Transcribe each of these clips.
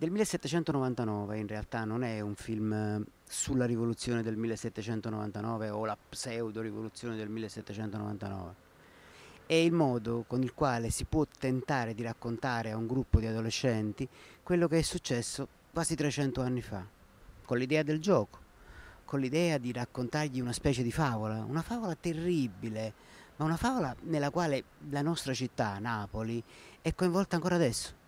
del 1799 in realtà non è un film eh, sulla rivoluzione del 1799 o la pseudo rivoluzione del 1799. È il modo con il quale si può tentare di raccontare a un gruppo di adolescenti quello che è successo quasi 300 anni fa, con l'idea del gioco, con l'idea di raccontargli una specie di favola, una favola terribile, ma una favola nella quale la nostra città, Napoli, è coinvolta ancora adesso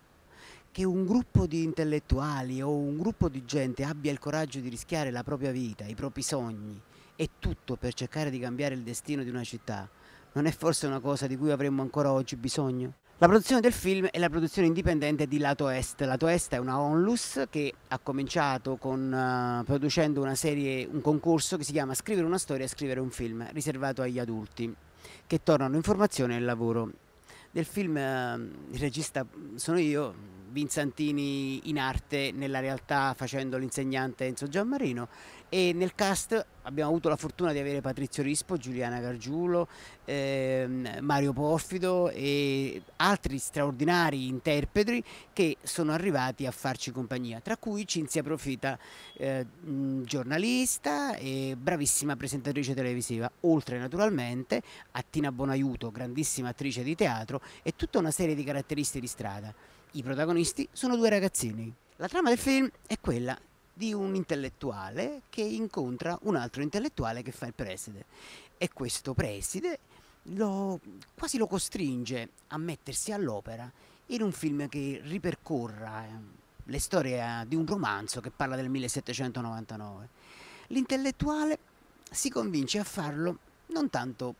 che un gruppo di intellettuali o un gruppo di gente abbia il coraggio di rischiare la propria vita, i propri sogni e tutto per cercare di cambiare il destino di una città, non è forse una cosa di cui avremmo ancora oggi bisogno? La produzione del film è la produzione indipendente di Lato Est. Lato Est è una onlus che ha cominciato con, uh, producendo una serie, un concorso che si chiama Scrivere una storia e scrivere un film, riservato agli adulti che tornano in formazione e lavoro del film ehm, il regista sono io, Vincentini in arte, nella realtà facendo l'insegnante Enzo Giammarino e nel cast abbiamo avuto la fortuna di avere Patrizio Rispo, Giuliana Gargiulo, ehm, Mario Porfido e altri straordinari interpreti che sono arrivati a farci compagnia, tra cui Cinzia Profita, eh, giornalista e bravissima presentatrice televisiva, oltre naturalmente a Tina Bonaiuto, grandissima attrice di teatro e tutta una serie di caratteristiche di strada. I protagonisti sono due ragazzini. La trama del film è quella di un intellettuale che incontra un altro intellettuale che fa il preside e questo preside lo, quasi lo costringe a mettersi all'opera in un film che ripercorra eh, le storie eh, di un romanzo che parla del 1799. L'intellettuale si convince a farlo non tanto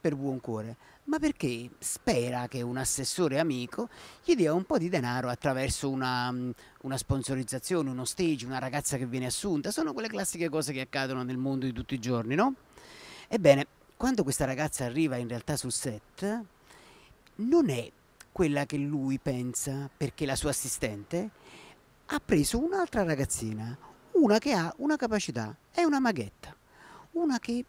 per buon cuore, ma perché spera che un assessore amico gli dia un po' di denaro attraverso una, mm, una, sponsorizzazione, uno stage, una ragazza che viene assunta. Sono quelle classiche cose che accadono nel mondo di tutti i giorni, no? Ebbene, quando questa ragazza arriva in realtà sul set, non è quella che lui pensa, perché la sua assistente ha preso un'altra ragazzina, una che ha una capacità, è una maghetta, una che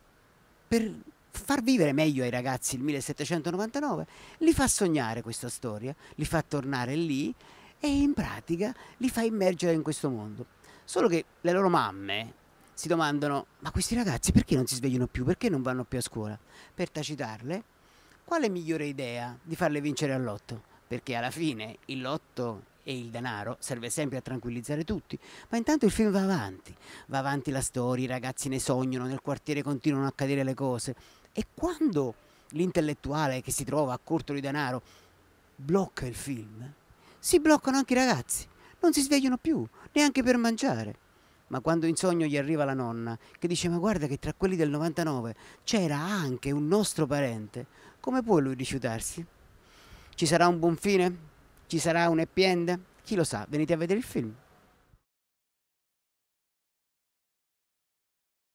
per far vivere meglio ai ragazzi il 1799, li fa sognare questa storia, li fa tornare lì e in pratica li fa immergere in questo mondo. Solo che le loro mamme si domandano, ma questi ragazzi perché non si svegliano più, perché non vanno più a scuola? Per tacitarle, quale migliore idea di farle vincere al lotto? Perché alla fine il lotto e il denaro serve sempre a tranquillizzare tutti, ma intanto il film va avanti, va avanti la storia, i ragazzi ne sognano, nel quartiere continuano a cadere le cose, e quando l'intellettuale che si trova a corto di denaro blocca il film, si bloccano anche i ragazzi, non si svegliano più, neanche per mangiare. Ma quando in sogno gli arriva la nonna, che dice ma guarda che tra quelli del 99 c'era anche un nostro parente, come può lui rifiutarsi? Ci sarà un buon fine? Ci sarà un happy end? Chi lo sa, venite a vedere il film.